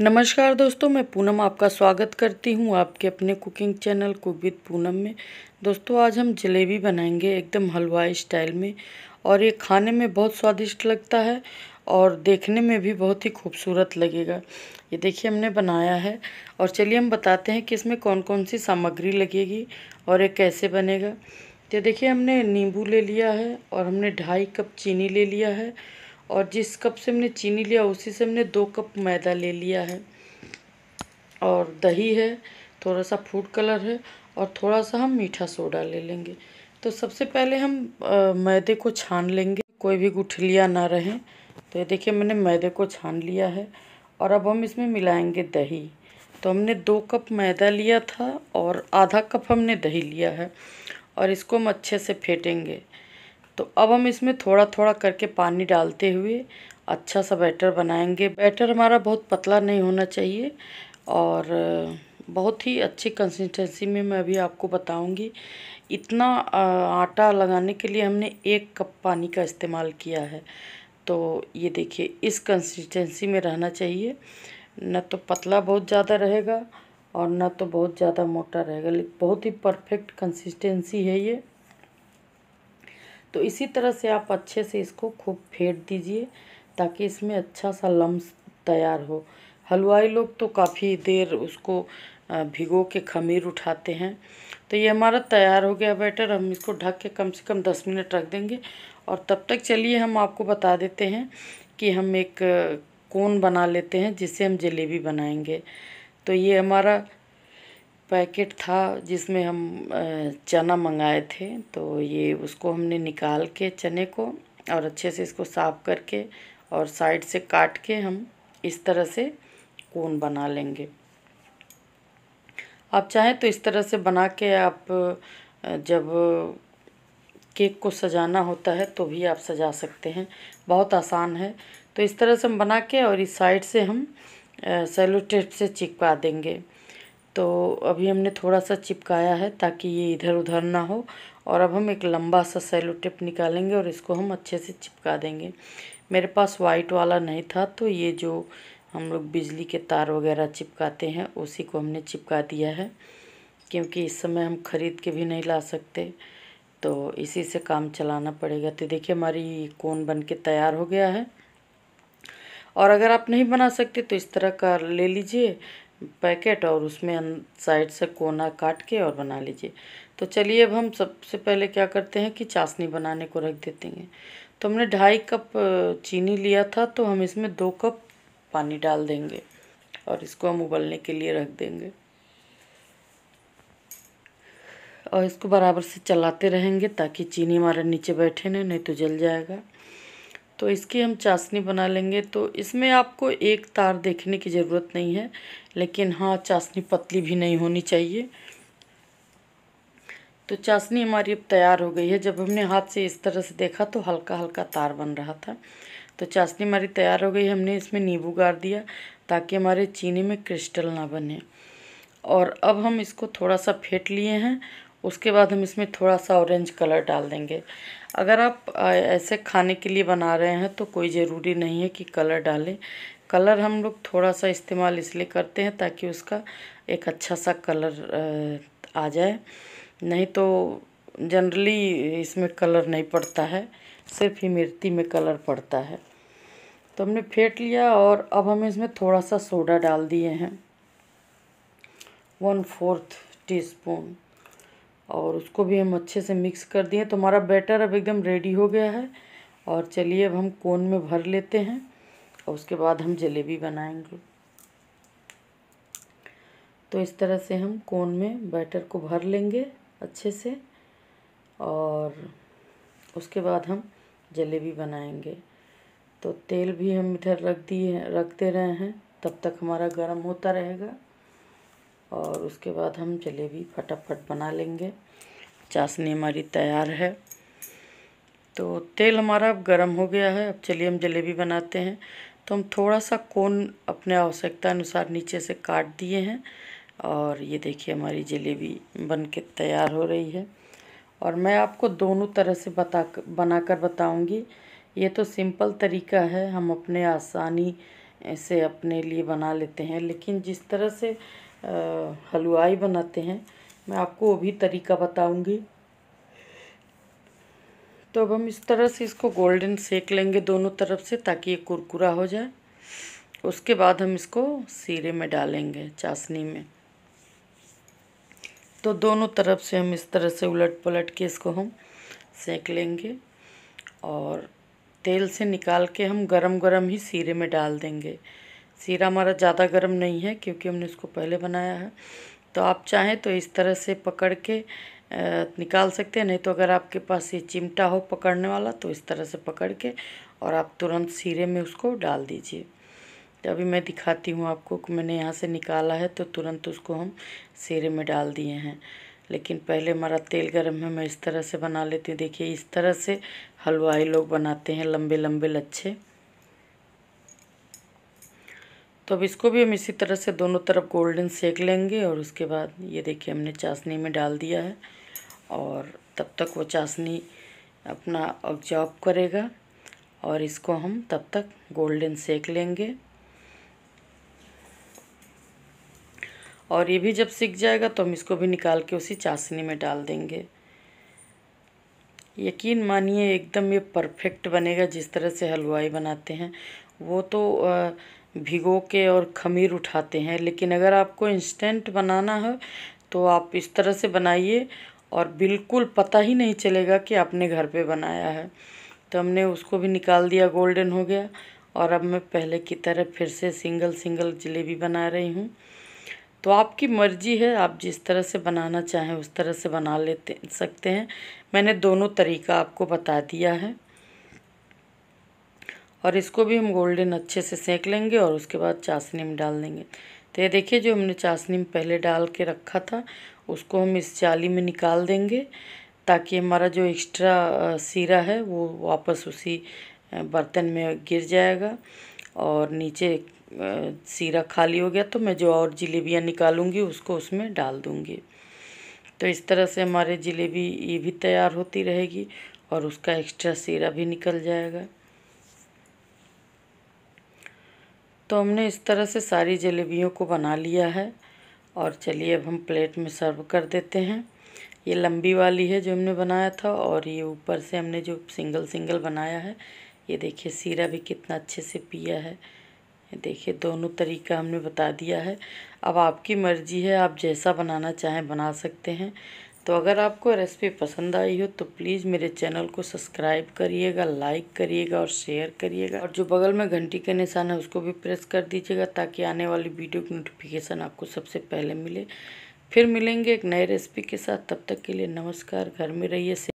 नमस्कार दोस्तों मैं पूनम आपका स्वागत करती हूँ आपके अपने cooking channel cook with Poonam में दोस्तों आज हम जलेबी बनाएंगे एकदम हलवाई स्टाइल में और ये खाने में बहुत स्वादिष्ट लगता है और देखने में भी बहुत ही खूबसूरत लगेगा ये देखिए हमने बनाया है और चलिए हम बताते हैं कि इसमें कौन कौन सी सामग्री लगेगी और ये कैसे बनेगा ये देखिए हमने नींबू ले लिया है और हमने ढाई कप चीनी ले लिया है और जिस कप से हमने चीनी लिया उसी से हमने दो कप मैदा ले लिया है और दही है थोड़ा सा फूड कलर है और थोड़ा सा हम मीठा सोडा ले लेंगे तो सबसे पहले हम आ, मैदे को छान लेंगे कोई भी गुठलियाँ ना रहें तो ये देखिए मैंने मैदे को छान लिया है और अब हम इसमें मिलाएंगे दही तो हमने दो कप मैदा लिया था और आधा कप हमने दही लिया है और इसको हम अच्छे से फेंटेंगे तो अब हम इसमें थोड़ा थोड़ा करके पानी डालते हुए अच्छा सा बैटर बनाएंगे बैटर हमारा बहुत पतला नहीं होना चाहिए और बहुत ही अच्छी कंसिस्टेंसी में मैं अभी आपको बताऊंगी इतना आटा लगाने के लिए हमने एक कप पानी का इस्तेमाल किया है तो ये देखिए इस कंसिस्टेंसी में रहना चाहिए न तो पतला बहुत ज़्यादा रहेगा और न तो बहुत ज़्यादा मोटा रहेगा बहुत ही परफेक्ट कंसिस्टेंसी है ये तो इसी तरह से आप अच्छे से इसको खूब फेंट दीजिए ताकि इसमें अच्छा सा लम्स तैयार हो हलवाई लोग तो काफ़ी देर उसको भिगो के खमीर उठाते हैं तो ये हमारा तैयार हो गया बैटर हम इसको ढक के कम से कम दस मिनट रख देंगे और तब तक चलिए हम आपको बता देते हैं कि हम एक कोन बना लेते हैं जिससे हम जलेबी बनाएंगे तो ये हमारा पैकेट था जिसमें हम चना मंगाए थे तो ये उसको हमने निकाल के चने को और अच्छे से इसको साफ़ करके और साइड से काट के हम इस तरह से कोन बना लेंगे आप चाहें तो इस तरह से बना के आप जब केक को सजाना होता है तो भी आप सजा सकते हैं बहुत आसान है तो इस तरह से हम बना के और इस साइड से हम सेलो टेप से चिपका देंगे तो अभी हमने थोड़ा सा चिपकाया है ताकि ये इधर उधर ना हो और अब हम एक लंबा सा सेलो टिप निकालेंगे और इसको हम अच्छे से चिपका देंगे मेरे पास वाइट वाला नहीं था तो ये जो हम लोग बिजली के तार वगैरह चिपकाते हैं उसी को हमने चिपका दिया है क्योंकि इस समय हम ख़रीद के भी नहीं ला सकते तो इसी से काम चलाना पड़ेगा तो देखिए हमारी कोन बन के तैयार हो गया है और अगर आप नहीं बना सकते तो इस तरह का ले लीजिए पैकेट और उसमें साइड से कोना काट के और बना लीजिए तो चलिए अब हम सबसे पहले क्या करते हैं कि चाशनी बनाने को रख देते हैं तो हमने ढाई कप चीनी लिया था तो हम इसमें दो कप पानी डाल देंगे और इसको हम उबलने के लिए रख देंगे और इसको बराबर से चलाते रहेंगे ताकि चीनी हमारे नीचे बैठे नहीं नहीं तो जल जाएगा तो इसकी हम चाशनी बना लेंगे तो इसमें आपको एक तार देखने की ज़रूरत नहीं है लेकिन हाँ चाशनी पतली भी नहीं होनी चाहिए तो चाशनी हमारी अब तैयार हो गई है जब हमने हाथ से इस तरह से देखा तो हल्का हल्का तार बन रहा था तो चाशनी हमारी तैयार हो गई हमने इसमें नींबू गाड़ दिया ताकि हमारे चीनी में क्रिस्टल ना बने और अब हम इसको थोड़ा सा फेंट लिए हैं उसके बाद हम इसमें थोड़ा सा ऑरेंज कलर डाल देंगे अगर आप ऐसे खाने के लिए बना रहे हैं तो कोई ज़रूरी नहीं है कि कलर डालें कलर हम लोग थोड़ा सा इस्तेमाल इसलिए करते हैं ताकि उसका एक अच्छा सा कलर आ जाए नहीं तो जनरली इसमें कलर नहीं पड़ता है सिर्फ ही मिर्ती में कलर पड़ता है तो हमने फेंट लिया और अब हम इसमें थोड़ा सा सोडा डाल दिए हैं वन फोर्थ टीस्पून और उसको भी हम अच्छे से मिक्स कर दिए तो हमारा बैटर अब एकदम रेडी हो गया है और चलिए अब हम कोन में भर लेते हैं और उसके बाद हम जलेबी बनाएंगे तो इस तरह से हम कोन में बैटर को भर लेंगे अच्छे से और उसके बाद हम जलेबी बनाएंगे तो तेल भी हम इधर रख दिए रखते रहे हैं तब तक हमारा गर्म होता रहेगा और उसके बाद हम जलेबी फटाफट बना लेंगे चाशनी हमारी तैयार है तो तेल हमारा अब गर्म हो गया है अब चलिए हम जलेबी बनाते हैं तो हम थोड़ा सा कोन अपने आवश्यकता अनुसार नीचे से काट दिए हैं और ये देखिए हमारी जलेबी बन के तैयार हो रही है और मैं आपको दोनों तरह से बता बना कर बताऊँगी ये तो सिंपल तरीका है हम अपने आसानी से अपने लिए बना लेते हैं लेकिन जिस तरह से हलवाई बनाते हैं मैं आपको वो भी तरीका बताऊंगी तो अब हम इस तरह से इसको गोल्डन सेक लेंगे दोनों तरफ से ताकि ये कुरकुरा हो जाए उसके बाद हम इसको सीरे में डालेंगे चाशनी में तो दोनों तरफ से हम इस तरह से उलट पलट के इसको हम सेक लेंगे और तेल से निकाल के हम गरम गरम ही सीरे में डाल देंगे सीरा हमारा ज़्यादा गर्म नहीं है क्योंकि हमने इसको पहले बनाया है तो आप चाहें तो इस तरह से पकड़ के निकाल सकते हैं नहीं तो अगर आपके पास ये चिमटा हो पकड़ने वाला तो इस तरह से पकड़ के और आप तुरंत सीरे में उसको डाल दीजिए तो अभी मैं दिखाती हूँ आपको कि मैंने यहाँ से निकाला है तो तुरंत उसको हम सीरे में डाल दिए हैं लेकिन पहले हमारा तेल गर्म है मैं इस तरह से बना लेती हूँ देखिए इस तरह से हलवाई लोग बनाते हैं लंबे लंबे लच्छे तो अब इसको भी हम इसी तरह से दोनों तरफ गोल्डन सेक लेंगे और उसके बाद ये देखिए हमने चाशनी में डाल दिया है और तब तक वो चाशनी अपना ऑब्जॉर्ब करेगा और इसको हम तब तक गोल्डन सेक लेंगे और ये भी जब सीख जाएगा तो हम इसको भी निकाल के उसी चाशनी में डाल देंगे यकीन मानिए एकदम ये परफेक्ट बनेगा जिस तरह से हलवाई बनाते हैं वो तो आ, भिगो के और खमीर उठाते हैं लेकिन अगर आपको इंस्टेंट बनाना है तो आप इस तरह से बनाइए और बिल्कुल पता ही नहीं चलेगा कि आपने घर पे बनाया है तो हमने उसको भी निकाल दिया गोल्डन हो गया और अब मैं पहले की तरह फिर से सिंगल सिंगल जलेबी बना रही हूँ तो आपकी मर्ज़ी है आप जिस तरह से बनाना चाहें उस तरह से बना लेते सकते हैं मैंने दोनों तरीका आपको बता दिया है और इसको भी हम गोल्डन अच्छे से सेक लेंगे और उसके बाद चाशनी में डाल देंगे तो ये देखिए जो हमने चाशनी में पहले डाल के रखा था उसको हम इस चाली में निकाल देंगे ताकि हमारा जो एक्स्ट्रा सीरा है वो वापस उसी बर्तन में गिर जाएगा और नीचे सीरा खाली हो गया तो मैं जो और जलेबियाँ निकालूंगी उसको उसमें डाल दूँगी तो इस तरह से हमारे जलेबी ये भी तैयार होती रहेगी और उसका एक्स्ट्रा सीरा भी निकल जाएगा तो हमने इस तरह से सारी जलेबियों को बना लिया है और चलिए अब हम प्लेट में सर्व कर देते हैं ये लंबी वाली है जो हमने बनाया था और ये ऊपर से हमने जो सिंगल सिंगल बनाया है ये देखिए सीरा भी कितना अच्छे से पिया है देखिए दोनों तरीका हमने बता दिया है अब आपकी मर्ज़ी है आप जैसा बनाना चाहें बना सकते हैं तो अगर आपको रेसिपी पसंद आई हो तो प्लीज़ मेरे चैनल को सब्सक्राइब करिएगा लाइक करिएगा और शेयर करिएगा और जो बगल में घंटी का निशान है उसको भी प्रेस कर दीजिएगा ताकि आने वाली वीडियो की नोटिफिकेशन आपको सबसे पहले मिले फिर मिलेंगे एक नए रेसिपी के साथ तब तक के लिए नमस्कार घर में रहिए